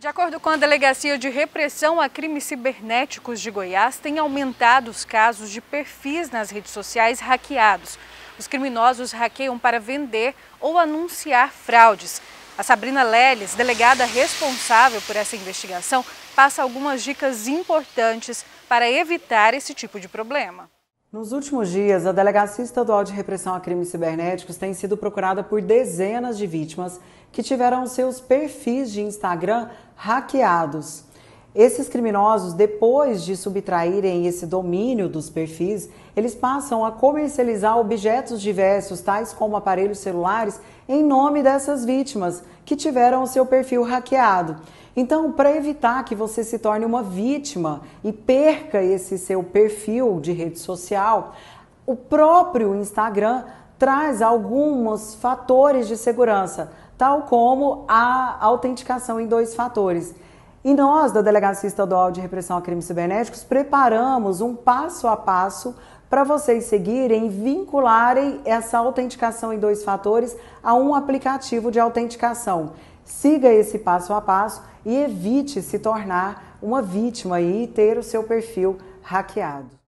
De acordo com a Delegacia de Repressão a Crimes Cibernéticos de Goiás, tem aumentado os casos de perfis nas redes sociais hackeados. Os criminosos hackeiam para vender ou anunciar fraudes. A Sabrina Leles, delegada responsável por essa investigação, passa algumas dicas importantes para evitar esse tipo de problema. Nos últimos dias, a Delegacia Estadual de Repressão a Crimes Cibernéticos tem sido procurada por dezenas de vítimas que tiveram seus perfis de Instagram hackeados. Esses criminosos, depois de subtraírem esse domínio dos perfis, eles passam a comercializar objetos diversos, tais como aparelhos celulares, em nome dessas vítimas que tiveram o seu perfil hackeado. Então, para evitar que você se torne uma vítima e perca esse seu perfil de rede social, o próprio Instagram traz alguns fatores de segurança, tal como a autenticação em dois fatores. E nós, da Delegacia Estadual de Repressão a Crimes Cibernéticos, preparamos um passo a passo para vocês seguirem, vincularem essa autenticação em dois fatores a um aplicativo de autenticação. Siga esse passo a passo e evite se tornar uma vítima e ter o seu perfil hackeado.